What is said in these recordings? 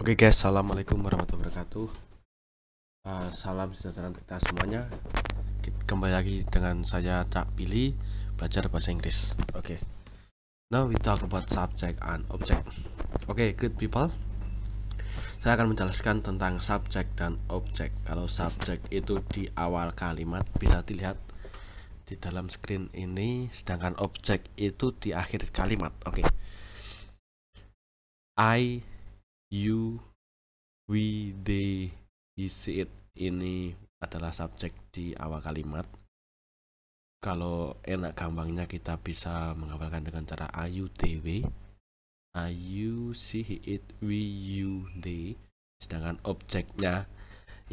Oke okay guys, assalamualaikum warahmatullahi wabarakatuh. Uh, salam sejahtera untuk kita semuanya. kembali lagi dengan saya Cak Pili belajar bahasa Inggris. Oke. Okay. Now we talk about subject and object. Oke, okay, good people. Saya akan menjelaskan tentang subject dan object. Kalau subject itu di awal kalimat bisa dilihat di dalam screen ini, sedangkan object itu di akhir kalimat. Oke. Okay. I you we they he see it ini adalah subjek di awal kalimat kalau enak gampangnya kita bisa menggambarkan dengan cara are you, ayu Are you, see it we you they sedangkan objeknya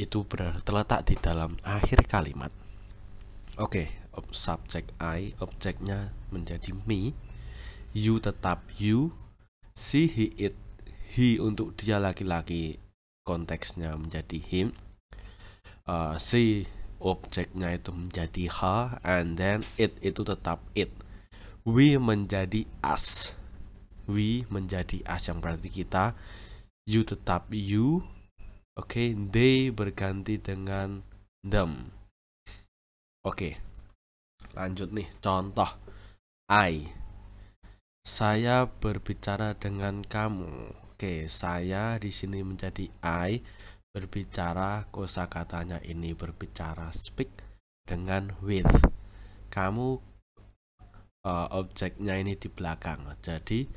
itu ber terletak di dalam akhir kalimat oke okay, subjek I objeknya menjadi me you tetap you see he it he untuk dia laki-laki konteksnya menjadi him uh, si objeknya itu menjadi her and then it itu tetap it we menjadi us we menjadi us yang berarti kita you tetap you oke okay? they berganti dengan them oke okay. lanjut nih contoh I saya berbicara dengan kamu Oke, saya di sini menjadi I berbicara kosakatanya ini berbicara speak dengan with. Kamu uh, objeknya ini di belakang. Jadi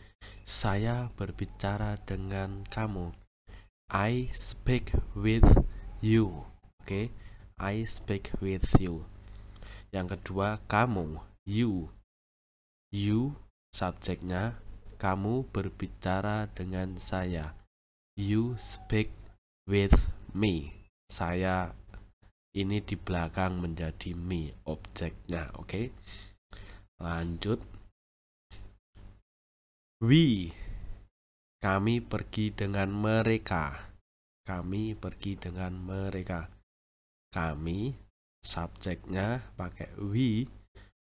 saya berbicara dengan kamu. I speak with you. Oke, okay? I speak with you. Yang kedua kamu, you. You subjeknya kamu berbicara dengan saya. You speak with me. Saya ini di belakang menjadi me objeknya, oke? Okay? Lanjut. We kami pergi dengan mereka. Kami pergi dengan mereka. Kami subjeknya pakai we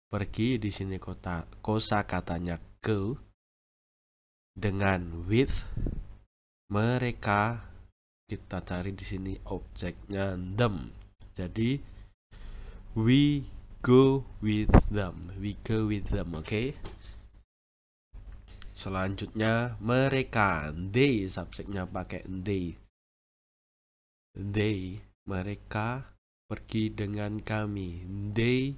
pergi di sini kota kosa katanya go dengan with mereka kita cari di sini objeknya them. Jadi we go with them. We go with them, oke? Okay? Selanjutnya mereka they subjeknya pakai they. They mereka pergi dengan kami. They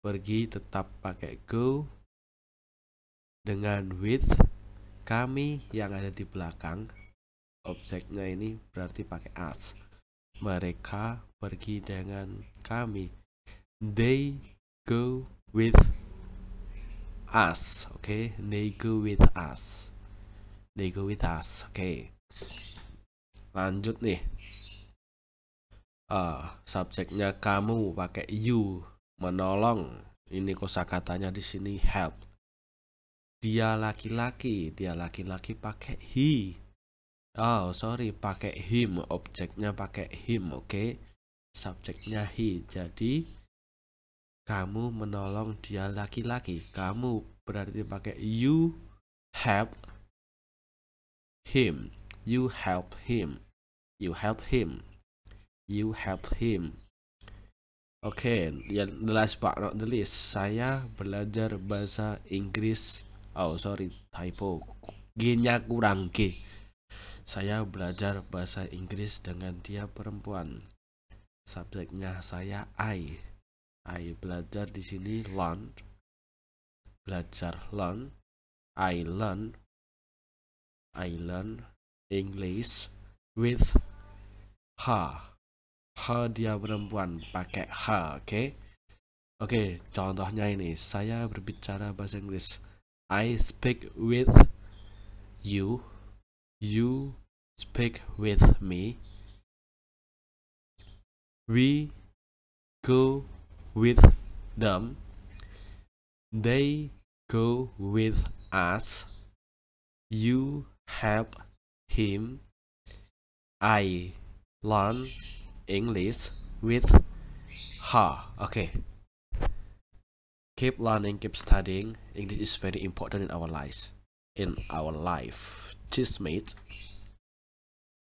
pergi tetap pakai go dengan with kami yang ada di belakang objeknya ini berarti pakai as mereka pergi dengan kami they go with us oke okay? they go with us they go with us oke okay. lanjut nih uh, subjeknya kamu pakai you menolong ini kosakatanya di sini help dia laki-laki dia laki-laki pakai he oh sorry pakai him objeknya pakai him oke okay? subjeknya he jadi kamu menolong dia laki-laki kamu berarti pakai you help him you help him you help him you help him Oke, okay, yang the last but not the least, saya belajar bahasa Inggris oh sorry typo G-nya kurang G saya belajar bahasa Inggris dengan dia perempuan subjeknya saya I I belajar di sini learn belajar learn I learn I learn English with her H dia perempuan pakai H oke okay? oke okay, contohnya ini saya berbicara bahasa Inggris I speak with you, you speak with me. We go with them, they go with us. You help him. I learn English with her. Okay keep learning keep studying english is very important in our lives in our life cheers mate